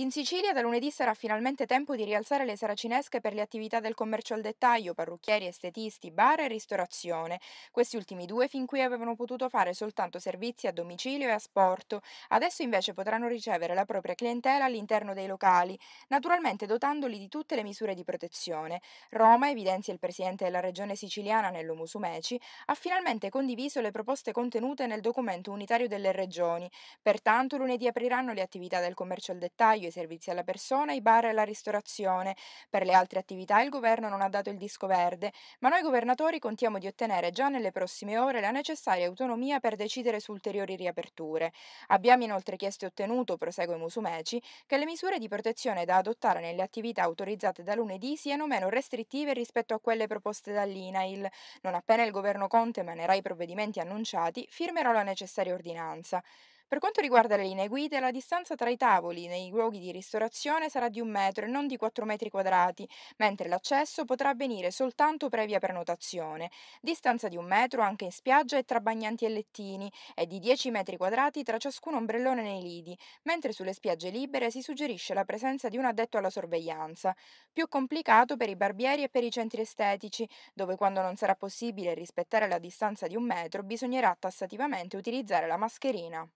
In Sicilia da lunedì sarà finalmente tempo di rialzare le saracinesche per le attività del commercio al dettaglio, parrucchieri, estetisti, bar e ristorazione. Questi ultimi due fin qui avevano potuto fare soltanto servizi a domicilio e a sporto. Adesso invece potranno ricevere la propria clientela all'interno dei locali, naturalmente dotandoli di tutte le misure di protezione. Roma, evidenzia il presidente della regione siciliana Nello Musumeci, ha finalmente condiviso le proposte contenute nel documento unitario delle regioni. Pertanto lunedì apriranno le attività del commercio al dettaglio dei servizi alla persona, i bar e la ristorazione. Per le altre attività il governo non ha dato il disco verde, ma noi governatori contiamo di ottenere già nelle prossime ore la necessaria autonomia per decidere su ulteriori riaperture. Abbiamo inoltre chiesto e ottenuto, prosegue Musumeci, che le misure di protezione da adottare nelle attività autorizzate da lunedì siano meno restrittive rispetto a quelle proposte dall'INAIL. Non appena il governo Conte manerà i provvedimenti annunciati, firmerò la necessaria ordinanza. Per quanto riguarda le linee guida, la distanza tra i tavoli nei luoghi di ristorazione sarà di un metro e non di 4 metri quadrati, mentre l'accesso potrà avvenire soltanto previa prenotazione. Distanza di un metro anche in spiaggia e tra bagnanti e lettini e di 10 metri quadrati tra ciascun ombrellone nei lidi, mentre sulle spiagge libere si suggerisce la presenza di un addetto alla sorveglianza. Più complicato per i barbieri e per i centri estetici, dove quando non sarà possibile rispettare la distanza di un metro bisognerà tassativamente utilizzare la mascherina.